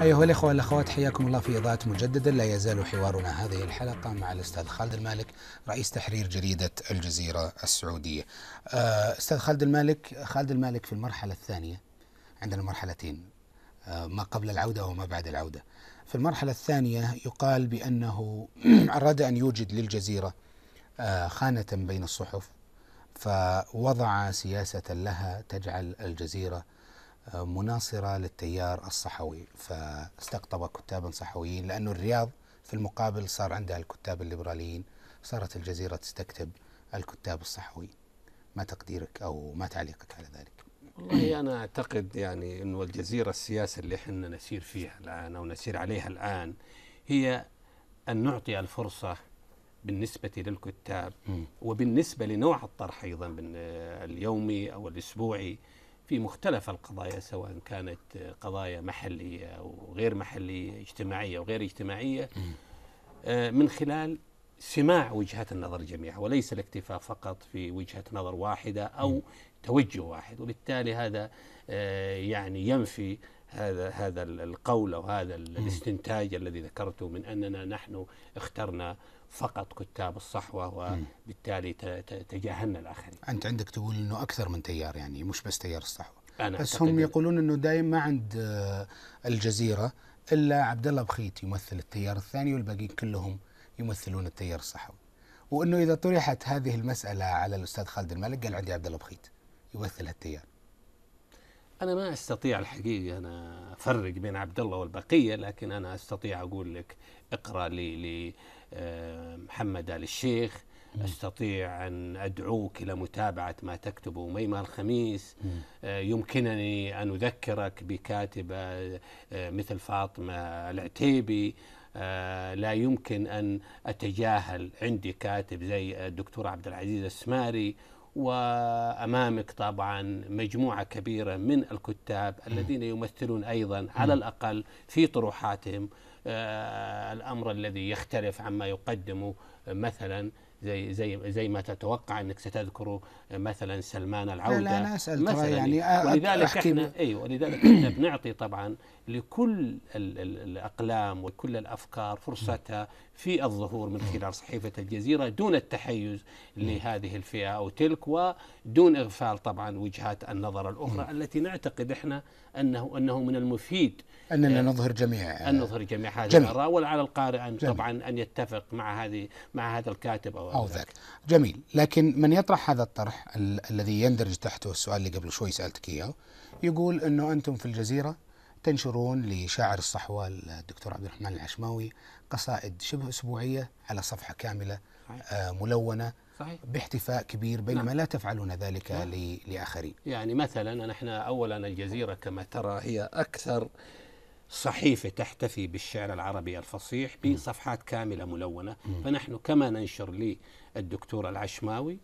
أيها الأخوة والأخوات حياكم الله في إضاءة مجددا لا يزال حوارنا هذه الحلقة مع الأستاذ خالد المالك رئيس تحرير جريدة الجزيرة السعودية آه، أستاذ خالد المالك خالد المالك في المرحلة الثانية عندنا مرحلتين آه، ما قبل العودة وما بعد العودة في المرحلة الثانية يقال بأنه أراد أن يوجد للجزيرة آه، خانة بين الصحف فوضع سياسة لها تجعل الجزيرة مناصرة للتيار الصحوي فاستقطب كتابا صحويين لأنه الرياض في المقابل صار عندها الكتاب الليبراليين صارت الجزيرة تستكتب الكتاب الصحويين ما تقديرك أو ما تعليقك على ذلك والله أنا أعتقد يعني أنه الجزيرة السياسة اللي احنا نسير فيها الآن أو نسير عليها الآن هي أن نعطي الفرصة بالنسبة للكتاب وبالنسبة لنوع الطرح أيضا اليومي أو الأسبوعي في مختلف القضايا سواء كانت قضايا محلية أو غير محلية اجتماعية أو غير اجتماعية آه، من خلال سماع وجهات النظر جميعها وليس الاكتفاء فقط في وجهة نظر واحدة أو توجه واحد وبالتالي هذا آه، يعني ينفي هذا هذا القول او هذا الاستنتاج الذي ذكرته من اننا نحن اخترنا فقط كتاب الصحوه وبالتالي تجاهلنا الاخرين. انت عندك تقول انه اكثر من تيار يعني مش بس تيار الصحوه. أنا بس هم يقولون انه دائما ما عند آه، الجزيره الا عبد الله بخيت يمثل التيار الثاني والباقيين كلهم يمثلون التيار الصحوي. وانه اذا طرحت هذه المساله على الاستاذ خالد الملك قال عندي عبد الله بخيت يمثل التيار. أنا ما أستطيع الحقيقة أنا أفرق بين عبد الله والبقية لكن أنا أستطيع أقول لك اقرأ لي لمحمد آه، آل الشيخ استطيع ان ادعوك الى متابعه ما تكتبه ميمه الخميس آه، يمكنني ان اذكرك بكاتبه آه، مثل فاطمه العتيبي لا يمكن ان اتجاهل عندي كاتب زي الدكتور عبد العزيز السماري وامامك طبعا مجموعه كبيره من الكتاب الذين يمثلون ايضا على الاقل في طروحاتهم آه، الامر الذي يختلف عما يقدمه مثلا زي زي زي ما تتوقع انك ستذكر مثلا سلمان العوده لا لا أنا أسأل مثلا يعني ولذلك احنا ايوه ولذلك احنا بنعطي طبعا لكل الاقلام وكل الافكار فرصتها في الظهور من خلال صحيفه الجزيره دون التحيز لهذه الفئه او تلك ودون اغفال طبعا وجهات النظر الاخرى التي نعتقد احنا انه انه من المفيد اننا آه، نظهر جميعا ان نظهر جميعا حاجة جميل. أراه القارئ أن جميل. طبعا أن يتفق مع هذه مع هذا الكاتب أو, أو ذاك جميل لكن من يطرح هذا الطرح ال- الذي يندرج تحته السؤال اللي قبل شوي سألتك إياه يقول أنه أنتم في الجزيرة تنشرون لشاعر الصحوة الدكتور عبد الرحمن العشماوي قصائد شبه أسبوعية على صفحة كاملة آه ملونة صحيح. باحتفاء كبير بينما نعم. لا تفعلون ذلك نعم. لآخرين يعني مثلا نحن أولا الجزيرة كما ترى هي أكثر صحيفة تحتفي بالشعر العربي الفصيح بصفحات كاملة ملونة فنحن كما ننشر للدكتور العشماوي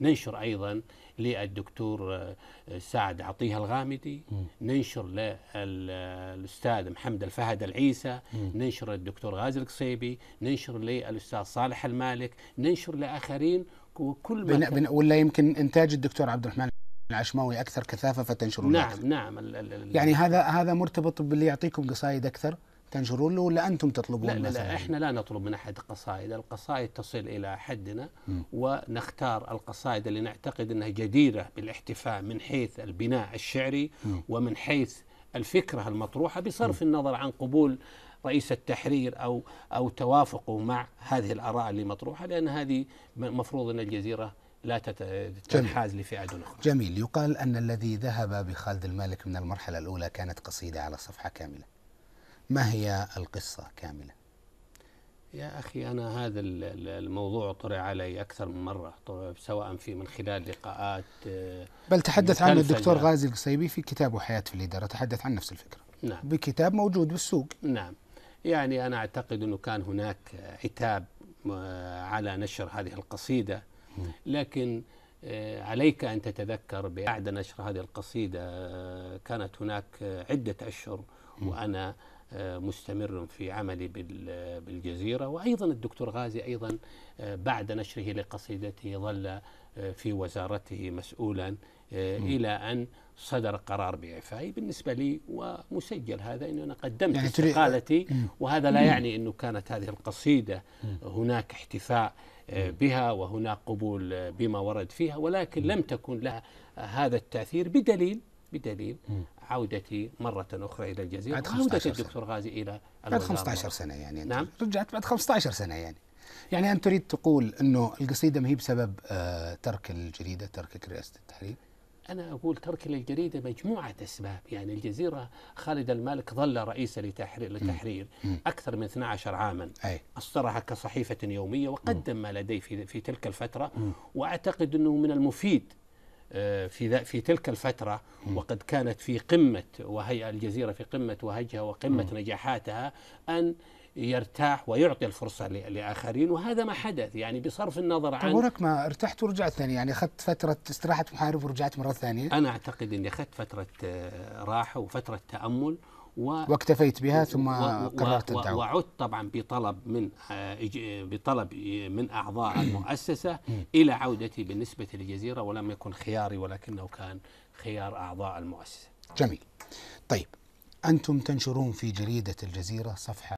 ننشر أيضا للدكتور آه، سعد عطيه الغامدي ننشر للأستاذ محمد الفهد العيسى ننشر للدكتور غازي القصيبي ننشر للأستاذ صالح المالك ننشر لآخرين وكل ما ولا يمكن إنتاج الدكتور عبد الرحمن العشماوي اكثر كثافه فتنشرون نعم أكثر. نعم الـ الـ يعني هذا هذا مرتبط باللي يعطيكم قصائد اكثر تنشرون له ولا انتم تطلبون لا لا, لا احنا لا نطلب من احد قصائد، القصائد تصل الى حدنا م. ونختار القصائد اللي نعتقد انها جديره بالاحتفاء من حيث البناء الشعري م. ومن حيث الفكره المطروحه بصرف م. النظر عن قبول رئيس التحرير او او توافقه مع هذه الاراء اللي مطروحه لان هذه مفروض ان الجزيره لا تنحاز لفئة دون أخرى جميل يقال أن الذي ذهب بخالد المالك من المرحلة الأولى كانت قصيدة على صفحة كاملة ما هي القصة كاملة؟ يا أخي أنا هذا الموضوع طرح علي أكثر من مرة سواء في من خلال لقاءات آه، بل تحدث عنه الدكتور غازي القصيبي في كتابه حياة في الإدارة تحدث عن نفس الفكرة نعم بكتاب موجود بالسوق نعم يعني أنا أعتقد أنه كان هناك عتاب آه، على نشر هذه القصيدة لكن آه، عليك أن تتذكر بعد نشر هذه القصيدة آه، كانت هناك آه، عدة أشهر وأنا مستمر في عملي بالجزيرة وأيضا الدكتور غازي أيضا بعد نشره لقصيدته ظل في وزارته مسؤولا إلى أن صدر قرار بإعفائي بالنسبة لي ومسجل هذا أني أنا قدمت يعني استقالتي وهذا لا يعني أنه كانت هذه القصيدة هناك احتفاء بها وهناك قبول بما ورد فيها ولكن لم تكن لها هذا التأثير بدليل بدليل عودتي مرة أخرى إلى الجزيرة بعد 15 عودة الدكتور غازي إلى بعد 15 سنة يعني نعم رجعت بعد 15 سنة يعني يعني أنت تريد تقول أنه القصيدة ما هي بسبب آه، ترك الجريدة ترك رئاسة التحرير أنا أقول ترك للجريدة مجموعة أسباب يعني الجزيرة خالد المالك ظل رئيسا لتحرير, لتحرير أكثر من 12 عاما أصدرها كصحيفة يومية وقدم ما لديه في, في تلك الفترة وأعتقد أنه من المفيد آه، في في تلك الفترة وقد كانت في قمة وهي الجزيرة في قمة وهجها وقمة نجاحاتها أن يرتاح ويعطي الفرصة لآخرين وهذا ما حدث يعني بصرف النظر طيب، عن طب ما ارتحت ورجعت ثاني يعني أخذت فترة استراحة محارب ورجعت مرة ثانية أنا أعتقد أني أخذت فترة آه، راحة وفترة تأمل و واكتفيت بها ثم و قررت الدعوة وعدت طبعا بطلب من آه، آه، بطلب من أعضاء المؤسسة إلى عودتي بالنسبة للجزيرة ولم يكن خياري ولكنه كان خيار أعضاء المؤسسة جميل طيب أنتم تنشرون في جريدة الجزيرة صفحة